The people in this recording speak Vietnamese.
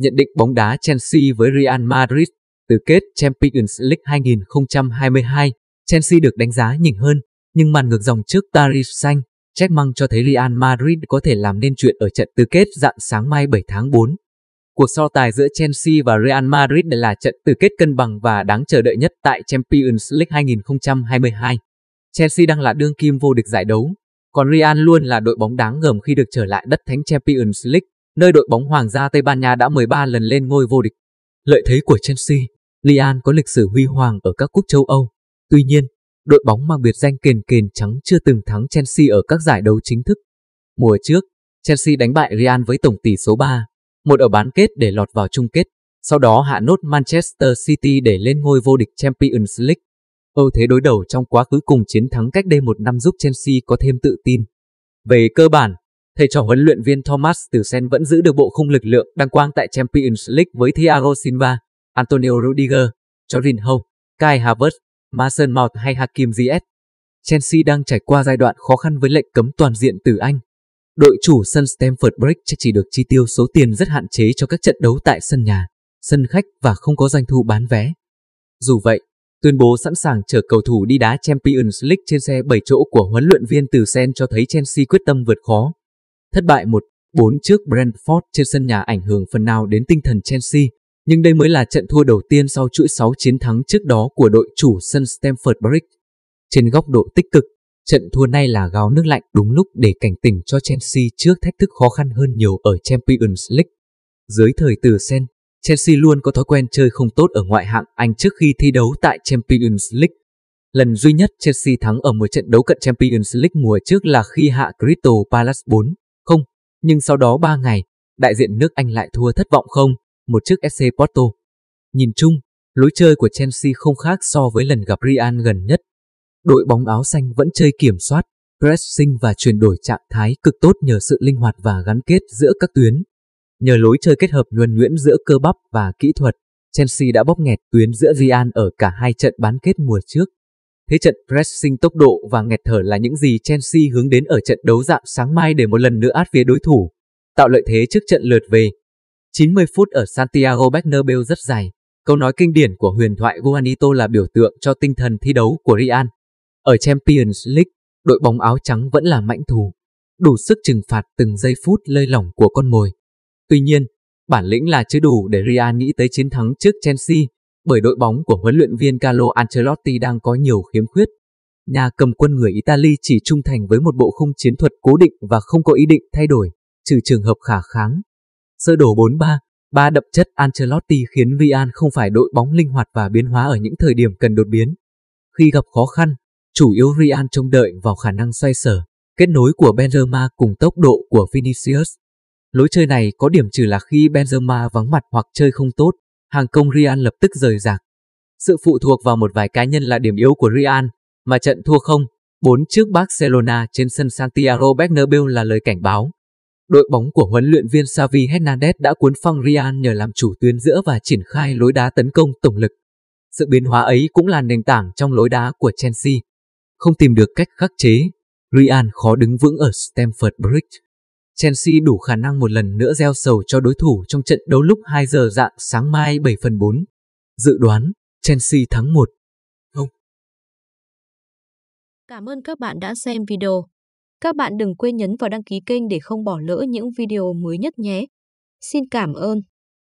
nhận định bóng đá Chelsea với Real Madrid từ kết Champions League 2022. Chelsea được đánh giá nhỉnh hơn, nhưng màn ngược dòng trước Paris Saint, Jack Mang cho thấy Real Madrid có thể làm nên chuyện ở trận tứ kết dạng sáng mai 7 tháng 4. Cuộc so tài giữa Chelsea và Real Madrid là trận tứ kết cân bằng và đáng chờ đợi nhất tại Champions League 2022. Chelsea đang là đương kim vô địch giải đấu, còn Real luôn là đội bóng đáng ngờm khi được trở lại đất thánh Champions League nơi đội bóng Hoàng gia Tây Ban Nha đã 13 lần lên ngôi vô địch. Lợi thế của Chelsea, Lian có lịch sử huy hoàng ở các quốc châu Âu. Tuy nhiên, đội bóng mang biệt danh kền kền trắng chưa từng thắng Chelsea ở các giải đấu chính thức. Mùa trước, Chelsea đánh bại Real với tổng tỷ số 3, một ở bán kết để lọt vào chung kết, sau đó hạ nốt Manchester City để lên ngôi vô địch Champions League. Ưu thế đối đầu trong quá khứ cùng chiến thắng cách đây một năm giúp Chelsea có thêm tự tin. Về cơ bản, thầy trò huấn luyện viên Thomas Tuchel vẫn giữ được bộ khung lực lượng đăng quang tại Champions League với Thiago Silva, Antonio Rudiger, Jorin Ho, Kai Havertz, Mason Mount hay Hakim Ziyech. Chelsea đang trải qua giai đoạn khó khăn với lệnh cấm toàn diện từ Anh. Đội chủ sân Stamford Bridge chỉ được chi tiêu số tiền rất hạn chế cho các trận đấu tại sân nhà, sân khách và không có doanh thu bán vé. Dù vậy, tuyên bố sẵn sàng chở cầu thủ đi đá Champions League trên xe 7 chỗ của huấn luyện viên Từ Sen cho thấy Chelsea quyết tâm vượt khó, Thất bại 1-4 trước Brentford trên sân nhà ảnh hưởng phần nào đến tinh thần Chelsea, nhưng đây mới là trận thua đầu tiên sau chuỗi 6 chiến thắng trước đó của đội chủ sân Stamford Bridge. Trên góc độ tích cực, trận thua này là gáo nước lạnh đúng lúc để cảnh tỉnh cho Chelsea trước thách thức khó khăn hơn nhiều ở Champions League. Dưới thời từ Sen, Chelsea luôn có thói quen chơi không tốt ở ngoại hạng Anh trước khi thi đấu tại Champions League. Lần duy nhất Chelsea thắng ở một trận đấu cận Champions League mùa trước là khi hạ Crystal Palace 4 nhưng sau đó 3 ngày, đại diện nước Anh lại thua thất vọng không, một chiếc SC Porto. Nhìn chung, lối chơi của Chelsea không khác so với lần gặp Real gần nhất. Đội bóng áo xanh vẫn chơi kiểm soát, pressing và chuyển đổi trạng thái cực tốt nhờ sự linh hoạt và gắn kết giữa các tuyến. Nhờ lối chơi kết hợp nhuần nhuyễn giữa cơ bắp và kỹ thuật, Chelsea đã bóp nghẹt tuyến giữa Real ở cả hai trận bán kết mùa trước. Thế trận pressing tốc độ và nghẹt thở là những gì Chelsea hướng đến ở trận đấu dạng sáng mai để một lần nữa át phía đối thủ, tạo lợi thế trước trận lượt về. 90 phút ở Santiago Bernabeu rất dài. Câu nói kinh điển của huyền thoại Guanito là biểu tượng cho tinh thần thi đấu của Real. Ở Champions League, đội bóng áo trắng vẫn là mãnh thù, đủ sức trừng phạt từng giây phút lơi lỏng của con mồi. Tuy nhiên, bản lĩnh là chưa đủ để Real nghĩ tới chiến thắng trước Chelsea, bởi đội bóng của huấn luyện viên Carlo Ancelotti đang có nhiều khiếm khuyết. Nhà cầm quân người Italy chỉ trung thành với một bộ khung chiến thuật cố định và không có ý định thay đổi, trừ trường hợp khả kháng. Sơ đồ 4-3, ba đậm chất Ancelotti khiến Real không phải đội bóng linh hoạt và biến hóa ở những thời điểm cần đột biến. Khi gặp khó khăn, chủ yếu Real trông đợi vào khả năng xoay sở, kết nối của Benzema cùng tốc độ của Vinicius. Lối chơi này có điểm trừ là khi Benzema vắng mặt hoặc chơi không tốt, hàng công Real lập tức rời rạc. Sự phụ thuộc vào một vài cá nhân là điểm yếu của Real, mà trận thua không, 4 trước Barcelona trên sân Santiago Bernabeu là lời cảnh báo. Đội bóng của huấn luyện viên Xavi Hernandez đã cuốn phăng Real nhờ làm chủ tuyến giữa và triển khai lối đá tấn công tổng lực. Sự biến hóa ấy cũng là nền tảng trong lối đá của Chelsea. Không tìm được cách khắc chế, Real khó đứng vững ở Stamford Bridge. Chelsea đủ khả năng một lần nữa gieo sầu cho đối thủ trong trận đấu lúc 2 giờ dạng sáng mai 7 phần 4. Dự đoán, Chelsea thắng 1. Không. Cảm ơn các bạn đã xem video. Các bạn đừng quên nhấn vào đăng ký kênh để không bỏ lỡ những video mới nhất nhé. Xin cảm ơn.